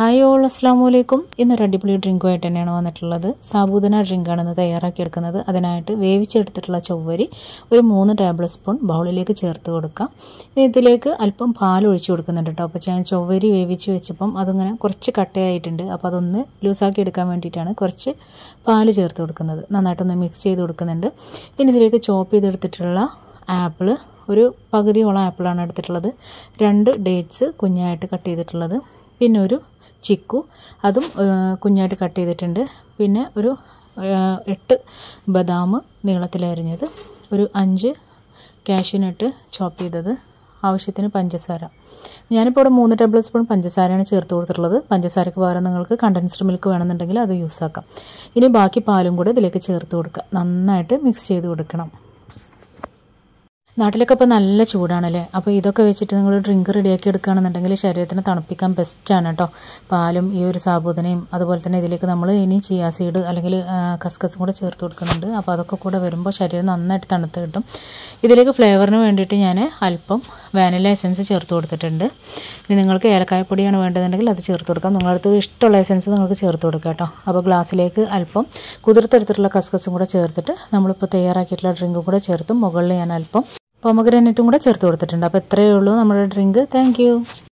hi all അസ്സാം വലൈക്കും ഇന്നൊരു അടിപൊളി ഡ്രിങ്കുമായിട്ട് തന്നെയാണ് വന്നിട്ടുള്ളത് സാബൂദന ഡ്രിങ്കാണ് ഇന്ന് തയ്യാറാക്കിയെടുക്കുന്നത് അതിനായിട്ട് വേവിച്ചെടുത്തിട്ടുള്ള ചൊവ്വരി ഒരു മൂന്ന് ടേബിൾ സ്പൂൺ ബൗളിലേക്ക് ചേർത്ത് കൊടുക്കാം ഇനി ഇതിലേക്ക് അല്പം പാൽ ഒഴിച്ചു കൊടുക്കുന്നുണ്ട് കേട്ടോ അപ്പോൾ ഞാൻ ചൊവ്വരി വേവിച്ച് വെച്ചപ്പം അതിങ്ങനെ കുറച്ച് കട്ടയായിട്ടുണ്ട് അപ്പോൾ അതൊന്ന് ലൂസാക്കി എടുക്കാൻ വേണ്ടിയിട്ടാണ് കുറച്ച് പാൽ ചേർത്ത് കൊടുക്കുന്നത് നന്നായിട്ടൊന്ന് മിക്സ് ചെയ്ത് കൊടുക്കുന്നുണ്ട് ഇനി ഇതിലേക്ക് ചോപ്പ് ചെയ്തെടുത്തിട്ടുള്ള ആപ്പിൾ ഒരു പകുതിയോളം ആപ്പിളാണ് എടുത്തിട്ടുള്ളത് രണ്ട് ഡേറ്റ്സ് കുഞ്ഞായിട്ട് കട്ട് ചെയ്തിട്ടുള്ളത് പിന്നെ ഒരു ചിക്കു അതും കുഞ്ഞായിട്ട് കട്ട് ചെയ്തിട്ടുണ്ട് പിന്നെ ഒരു എട്ട് ബദാം നീളത്തിലരിഞ്ഞത് ഒരു അഞ്ച് കാഷ്യൂനട്ട് ചോപ്പ് ചെയ്തത് ആവശ്യത്തിന് പഞ്ചസാര ഞാനിപ്പോൾ ഇവിടെ മൂന്ന് ടേബിൾ സ്പൂൺ പഞ്ചസാരയാണ് ചേർത്ത് കൊടുത്തിട്ടുള്ളത് പഞ്ചസാരയ്ക്ക് പകരം നിങ്ങൾക്ക് കണ്ടൻസ്ഡ് മിൽക്ക് വേണമെന്നുണ്ടെങ്കിൽ അത് യൂസാക്കാം ഇനി ബാക്കി പാലും കൂടെ ഇതിലേക്ക് ചേർത്ത് കൊടുക്കുക നന്നായിട്ട് മിക്സ് ചെയ്ത് കൊടുക്കണം നാട്ടിലൊക്കെ ഇപ്പോൾ നല്ല ചൂടാണല്ലേ അപ്പോൾ ഇതൊക്കെ വെച്ചിട്ട് നിങ്ങൾ ഡ്രിങ്ക് റെഡിയാക്കി എടുക്കുകയാണെന്നുണ്ടെങ്കിൽ ശരീരത്തിന് തണുപ്പിക്കാൻ ബെസ്റ്റാണ് കേട്ടോ പാലും ഈ ഒരു സാബൂദനയും അതുപോലെ തന്നെ ഇതിലേക്ക് നമ്മൾ ഇനി ചിയാ സീഡ് അല്ലെങ്കിൽ കസ്കസും കൂടെ ചേർത്ത് കൊടുക്കുന്നുണ്ട് അപ്പോൾ അതൊക്കെ കൂടെ വരുമ്പോൾ ശരീരം നന്നായിട്ട് തണുത്ത് കിട്ടും ഇതിലേക്ക് ഫ്ലേവറിന് വേണ്ടിയിട്ട് ഞാൻ അല്പം വാനില എസൻസ് ചേർത്ത് കൊടുത്തിട്ടുണ്ട് ഇനി നിങ്ങൾക്ക് ഏലക്കായപ്പൊടിയാണ് വേണ്ടതെന്നുണ്ടെങ്കിൽ അത് ചേർത്ത് കൊടുക്കാം നിങ്ങളടുത്ത് ഇഷ്ടമുള്ള എസൻസ് നിങ്ങൾക്ക് ചേർത്ത് കൊടുക്കാം കേട്ടോ അപ്പോൾ ഗ്ലാസ്സിലേക്ക് അല്പം കുതിർത്തെടുത്തിട്ടുള്ള കസ്കസും കൂടെ ചേർത്തിട്ട് നമ്മളിപ്പോൾ തയ്യാറാക്കിയിട്ടുള്ള ഡ്രിങ്ക് കൂടെ ചേർത്ത് മുകളിൽ ഞാൻ അല്പം പൊമഗ്രനേറ്റും കൂടെ ചേർത്ത് കൊടുത്തിട്ടുണ്ട് അപ്പോൾ ഇത്രയേ ഉള്ളൂ നമ്മുടെ ഡ്രിങ്ക് താങ്ക്